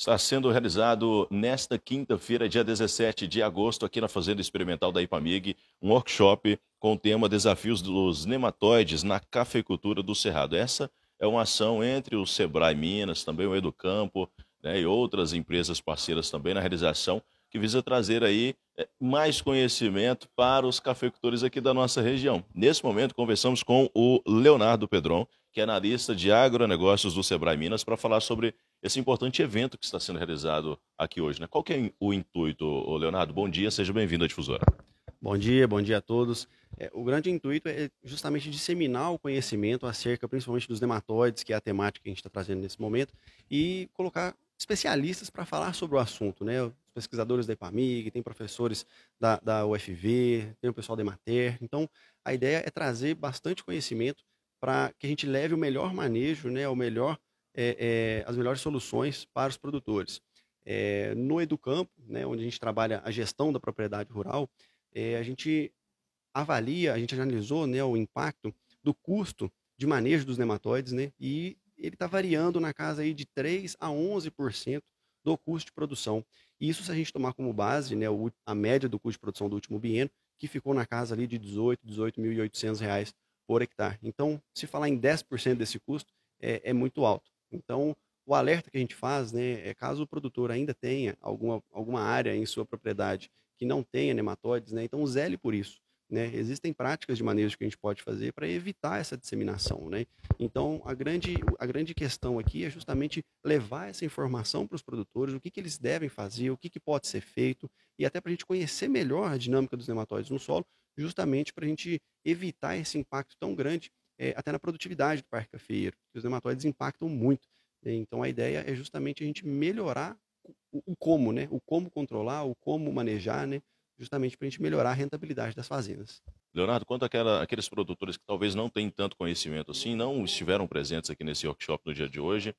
está sendo realizado nesta quinta-feira, dia 17 de agosto, aqui na Fazenda Experimental da IPAMIG, um workshop com o tema Desafios dos Nematóides na Cafeicultura do Cerrado. Essa é uma ação entre o Sebrae Minas, também o Educampo né, e outras empresas parceiras também na realização que visa trazer aí eh, mais conhecimento para os cafeicultores aqui da nossa região. Nesse momento, conversamos com o Leonardo Pedron, que é analista de agronegócios do Sebrae Minas, para falar sobre esse importante evento que está sendo realizado aqui hoje. Né? Qual é o intuito, Leonardo? Bom dia, seja bem-vindo à Difusora. Bom dia, bom dia a todos. É, o grande intuito é justamente disseminar o conhecimento acerca, principalmente, dos nematóides, que é a temática que a gente está trazendo nesse momento, e colocar especialistas para falar sobre o assunto, né? pesquisadores da IPAMIG, tem professores da, da UFV, tem o pessoal da Emater. Então, a ideia é trazer bastante conhecimento para que a gente leve o melhor manejo, né, o melhor, é, é, as melhores soluções para os produtores. É, no Educampo, né, onde a gente trabalha a gestão da propriedade rural, é, a gente avalia, a gente analisou né, o impacto do custo de manejo dos nematóides, né, e ele está variando na casa aí de 3 a 11% do custo de produção. Isso se a gente tomar como base né, a média do custo de produção do último biênio, que ficou na casa ali de 18, 18.800 reais por hectare. Então, se falar em 10% desse custo, é, é, muito alto. Então, o alerta que a gente faz né, é caso o produtor ainda tenha alguma, alguma área em sua propriedade que não tenha nematóides, né, então zele por isso. Né? Existem práticas de manejo que a gente pode fazer para evitar essa disseminação. Né? Então, a grande, a grande questão aqui é justamente levar essa informação para os produtores, o que, que eles devem fazer, o que, que pode ser feito, e até para a gente conhecer melhor a dinâmica dos nematóides no solo, justamente para a gente evitar esse impacto tão grande, é, até na produtividade do parque cafeiro, que os nematóides impactam muito. Né? Então, a ideia é justamente a gente melhorar o, o como, né? o como controlar, o como manejar, né? justamente para a gente melhorar a rentabilidade das fazendas. Leonardo, quanto àquela, àqueles produtores que talvez não tenham tanto conhecimento assim, não estiveram presentes aqui nesse workshop no dia de hoje,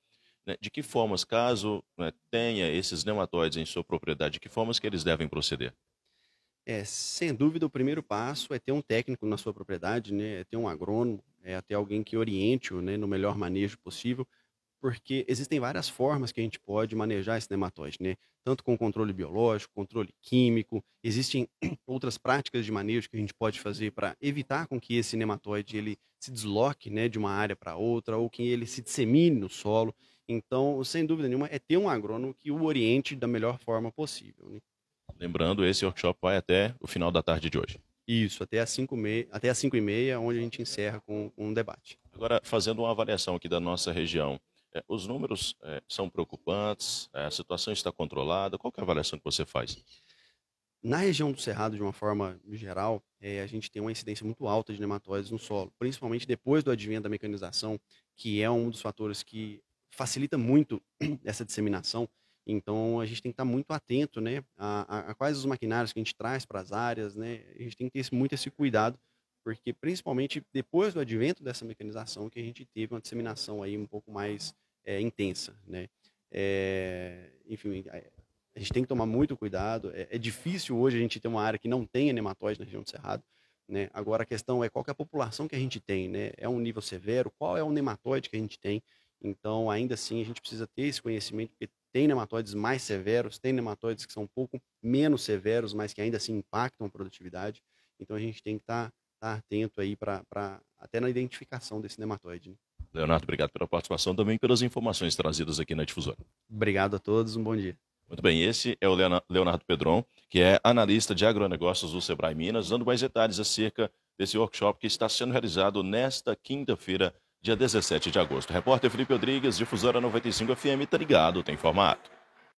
né, de que formas, caso né, tenha esses nematóides em sua propriedade, de que formas que eles devem proceder? É, sem dúvida, o primeiro passo é ter um técnico na sua propriedade, né, é ter um agrônomo, é ter alguém que oriente-o né, no melhor manejo possível porque existem várias formas que a gente pode manejar esse nematóide, né? Tanto com controle biológico, controle químico, existem outras práticas de manejo que a gente pode fazer para evitar com que esse nematóide ele se desloque, né, de uma área para outra ou que ele se dissemine no solo. Então, sem dúvida nenhuma, é ter um agrônomo que o oriente da melhor forma possível. Né? Lembrando, esse workshop vai até o final da tarde de hoje. Isso, até às 5 e, meia, onde a gente encerra com um debate. Agora, fazendo uma avaliação aqui da nossa região, é, os números é, são preocupantes, é, a situação está controlada. Qual é a avaliação que você faz? Na região do Cerrado, de uma forma geral, é, a gente tem uma incidência muito alta de nematóides no solo, principalmente depois do advento da mecanização, que é um dos fatores que facilita muito essa disseminação. Então, a gente tem que estar muito atento né, a, a, a quais os maquinários que a gente traz para as áreas. Né, a gente tem que ter esse, muito esse cuidado, porque principalmente depois do advento dessa mecanização que a gente teve uma disseminação aí um pouco mais é, intensa, né? É, enfim, a gente tem que tomar muito cuidado. É, é, difícil hoje a gente ter uma área que não tenha nematóide na região do Cerrado. Né? Agora a questão é qual que é a população que a gente tem, né? É um nível severo? Qual é o nematóide que a gente tem? Então, ainda assim, a gente precisa ter esse conhecimento, porque tem nematóides mais severos, tem nematóides que são um pouco menos severos, mas que ainda assim impactam a produtividade. Então, a gente tem que estar tá, tá atento aí para até na identificação desse nematóide. Né? Leonardo, obrigado pela participação também pelas informações trazidas aqui na difusora. Obrigado a todos, um bom dia. Muito bem, esse é o Leonardo Pedron, que é analista de agronegócios do Sebrae Minas, dando mais detalhes acerca desse workshop que está sendo realizado nesta quinta-feira, dia 17 de agosto. Repórter Felipe Rodrigues, Difusora 95 FM, tá ligado, tem formato.